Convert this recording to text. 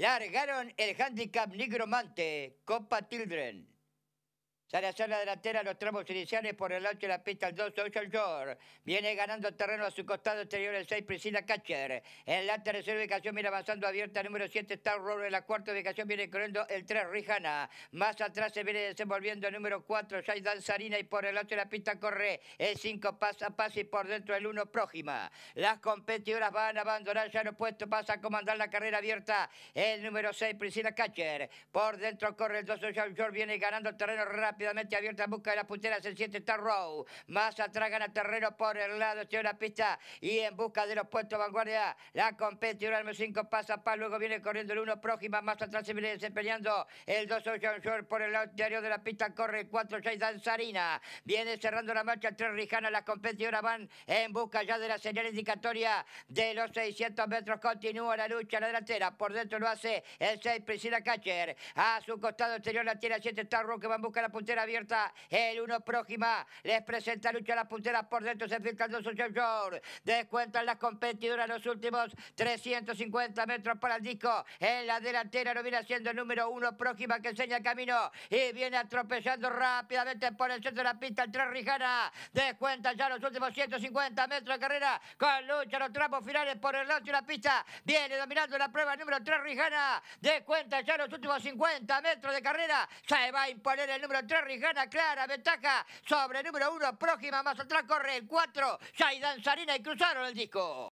Largaron el handicap nigromante, Copa Children. Sale a la delantera los tramos iniciales por el ancho de la pista el 2, social Shore. Viene ganando terreno a su costado exterior el 6, Priscila Catcher. En la tercera ubicación viene avanzando abierta el número 7, Star Roller. En la cuarta ubicación viene corriendo el 3, Rijana. Más atrás se viene desenvolviendo el número 4, Jai Danzarina. Y por el ancho de la pista corre el 5, Pasa a Y por dentro el 1, Prójima. Las competidoras van a abandonar ya no puesto. Pasa a comandar la carrera abierta el número 6, Priscila Catcher. Por dentro corre el 2, social Shore. Viene ganando terreno rápido abierta en busca de las punteras, el 7, está row Más atrás gana Terrero por el lado, de la pista y en busca de los puestos vanguardia. La competidora, número 5 pasa para, luego viene corriendo el 1 próxima, más atrás se viene desempeñando el 2 Ocean Shore por el lado interior de la pista, corre el 4 6 Danzarina. Viene cerrando la marcha 3 Rijana, las competidoras van en busca ya de la señal indicatoria de los 600 metros. Continúa la lucha en la delantera, por dentro lo hace el 6 Priscila Cacher. A su costado exterior la tiene 7 star que va en busca la puntera abierta, el uno próxima, les presenta lucha a las punteras por dentro, se filtrando su short, descuentan las competidoras los últimos 350 metros para el disco, en la delantera lo viene haciendo el número uno próxima que enseña el camino y viene atropellando rápidamente por el centro de la pista el 3 Rijana, descuentan ya los últimos 150 metros de carrera, con lucha los tramos finales por el lado de la pista, viene dominando la prueba el número 3 Rijana, descuentan ya los últimos 50 metros de carrera, se va a imponer el número 3 Rijana clara, ventaja sobre número uno, próxima, más atrás corre el 4, hay danzarina y cruzaron el disco.